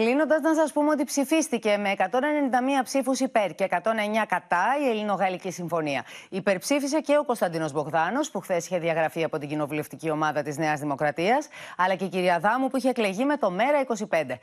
Κλείνοντας, να σας πούμε ότι ψηφίστηκε με 191 ψήφους υπέρ και 109 κατά η Ελληνογαλλική Συμφωνία. Υπερψήφισε και ο Κωνσταντίνος Μπογδάνος, που χθες είχε διαγραφεί από την κοινοβουλευτική ομάδα της Νέας Δημοκρατίας, αλλά και η κυρία Δάμου, που είχε εκλεγεί με το ΜΕΡΑ 25.